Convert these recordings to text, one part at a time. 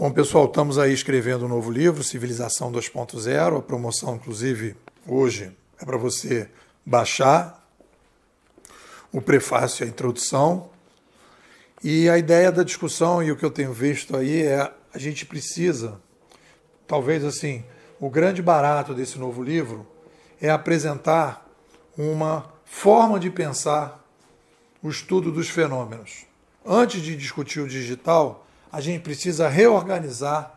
Bom, pessoal, estamos aí escrevendo um novo livro, Civilização 2.0. A promoção, inclusive, hoje é para você baixar o prefácio e a introdução. E a ideia da discussão e o que eu tenho visto aí é a gente precisa, talvez assim, o grande barato desse novo livro é apresentar uma forma de pensar o estudo dos fenômenos. Antes de discutir o digital, a gente precisa reorganizar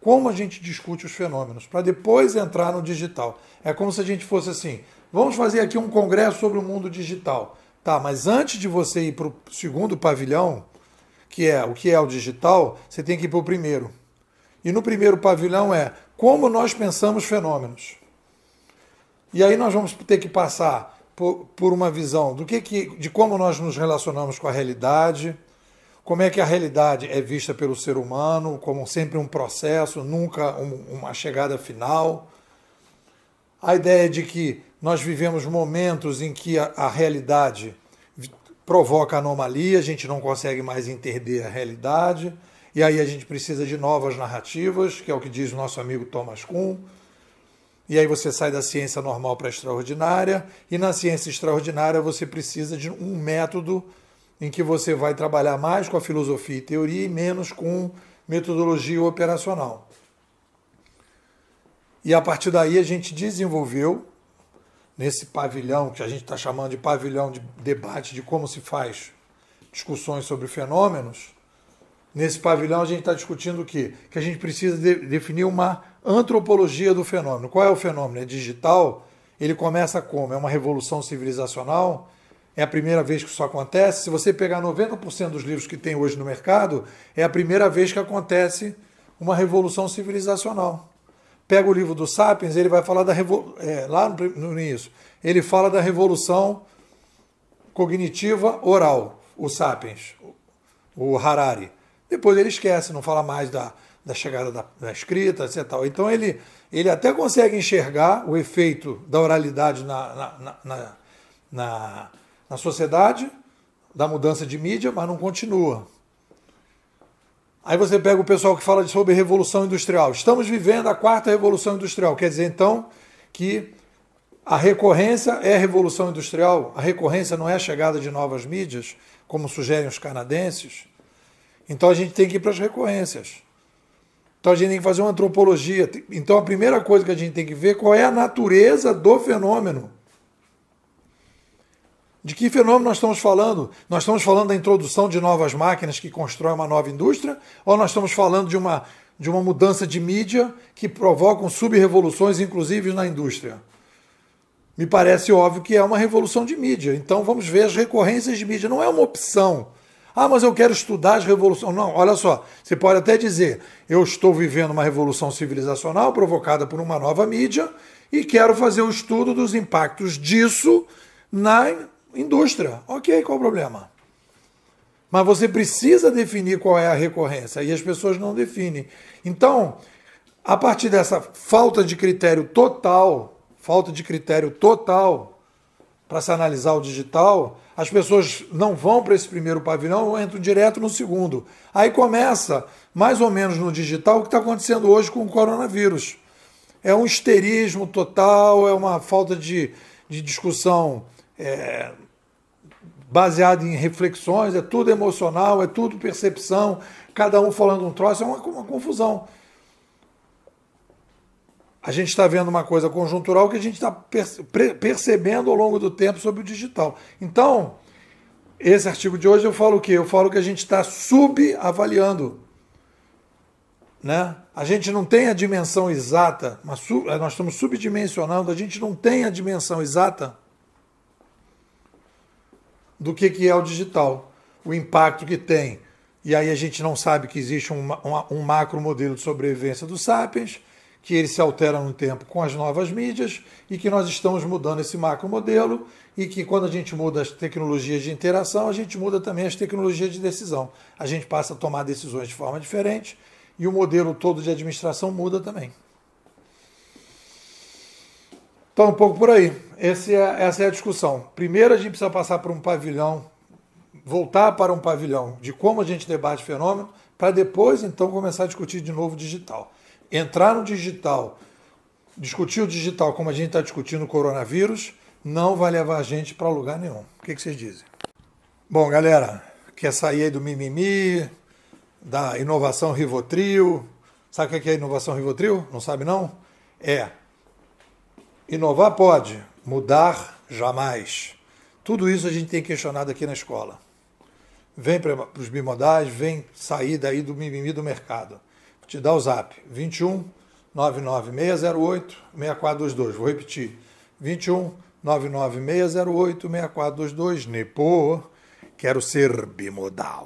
como a gente discute os fenômenos, para depois entrar no digital. É como se a gente fosse assim: vamos fazer aqui um congresso sobre o mundo digital. Tá, mas antes de você ir para o segundo pavilhão, que é o que é o digital, você tem que ir para o primeiro. E no primeiro pavilhão é como nós pensamos fenômenos. E aí nós vamos ter que passar por, por uma visão do que, que de como nós nos relacionamos com a realidade, como é que a realidade é vista pelo ser humano, como sempre um processo, nunca uma chegada final. A ideia de que nós vivemos momentos em que a, a realidade provoca anomalia, a gente não consegue mais entender a realidade, e aí a gente precisa de novas narrativas, que é o que diz o nosso amigo Thomas Kuhn. E aí você sai da ciência normal para a extraordinária, e na ciência extraordinária você precisa de um método em que você vai trabalhar mais com a filosofia e teoria e menos com metodologia operacional. E a partir daí a gente desenvolveu nesse pavilhão que a gente está chamando de pavilhão de debate de como se faz discussões sobre fenômenos. Nesse pavilhão a gente está discutindo o quê? Que a gente precisa de definir uma antropologia do fenômeno. Qual é o fenômeno? É digital? Ele começa como? É uma revolução civilizacional? é a primeira vez que isso acontece. Se você pegar 90% dos livros que tem hoje no mercado, é a primeira vez que acontece uma revolução civilizacional. Pega o livro do Sapiens, ele vai falar da revolução. É, lá no, no início, ele fala da revolução cognitiva oral, o Sapiens, o Harari. Depois ele esquece, não fala mais da, da chegada da, da escrita, etc. Tal. Então ele, ele até consegue enxergar o efeito da oralidade na, na, na, na na sociedade, da mudança de mídia, mas não continua. Aí você pega o pessoal que fala sobre revolução industrial. Estamos vivendo a quarta revolução industrial. Quer dizer, então, que a recorrência é a revolução industrial, a recorrência não é a chegada de novas mídias, como sugerem os canadenses. Então a gente tem que ir para as recorrências. Então a gente tem que fazer uma antropologia. Então a primeira coisa que a gente tem que ver é qual é a natureza do fenômeno. De que fenômeno nós estamos falando? Nós estamos falando da introdução de novas máquinas que constroem uma nova indústria? Ou nós estamos falando de uma, de uma mudança de mídia que provocam revoluções inclusive na indústria? Me parece óbvio que é uma revolução de mídia. Então vamos ver as recorrências de mídia. Não é uma opção. Ah, mas eu quero estudar as revoluções. Não, olha só, você pode até dizer: eu estou vivendo uma revolução civilizacional provocada por uma nova mídia e quero fazer o estudo dos impactos disso na indústria. Ok, qual o problema? Mas você precisa definir qual é a recorrência e as pessoas não definem. Então, a partir dessa falta de critério total, falta de critério total para se analisar o digital, as pessoas não vão para esse primeiro pavilhão, entram direto no segundo. Aí começa, mais ou menos no digital, o que está acontecendo hoje com o coronavírus. É um histerismo total, é uma falta de, de discussão é, baseado em reflexões, é tudo emocional, é tudo percepção, cada um falando um troço, é uma, uma confusão. A gente está vendo uma coisa conjuntural que a gente está percebendo ao longo do tempo sobre o digital. Então, esse artigo de hoje eu falo o quê? Eu falo que a gente está subavaliando. Né? A gente não tem a dimensão exata, mas nós estamos subdimensionando, a gente não tem a dimensão exata do que, que é o digital, o impacto que tem. E aí a gente não sabe que existe um, um, um macro modelo de sobrevivência do Sapiens, que ele se altera no tempo com as novas mídias e que nós estamos mudando esse macro modelo e que quando a gente muda as tecnologias de interação, a gente muda também as tecnologias de decisão. A gente passa a tomar decisões de forma diferente e o modelo todo de administração muda também. Então, um pouco por aí. Esse é, essa é a discussão. Primeiro, a gente precisa passar por um pavilhão, voltar para um pavilhão de como a gente debate fenômeno, para depois, então, começar a discutir de novo digital. Entrar no digital, discutir o digital como a gente está discutindo o coronavírus, não vai levar a gente para lugar nenhum. O que, que vocês dizem? Bom, galera, quer sair aí do mimimi, da inovação Rivotril. Sabe o que é, é inovação Rivotril? Não sabe não? É Inovar pode, mudar jamais. Tudo isso a gente tem questionado aqui na escola. Vem para os bimodais, vem sair daí do mimimi do mercado. te dá o zap, 21 99608 6422. Vou repetir, 21 99608 6422. Nepo, quero ser bimodal.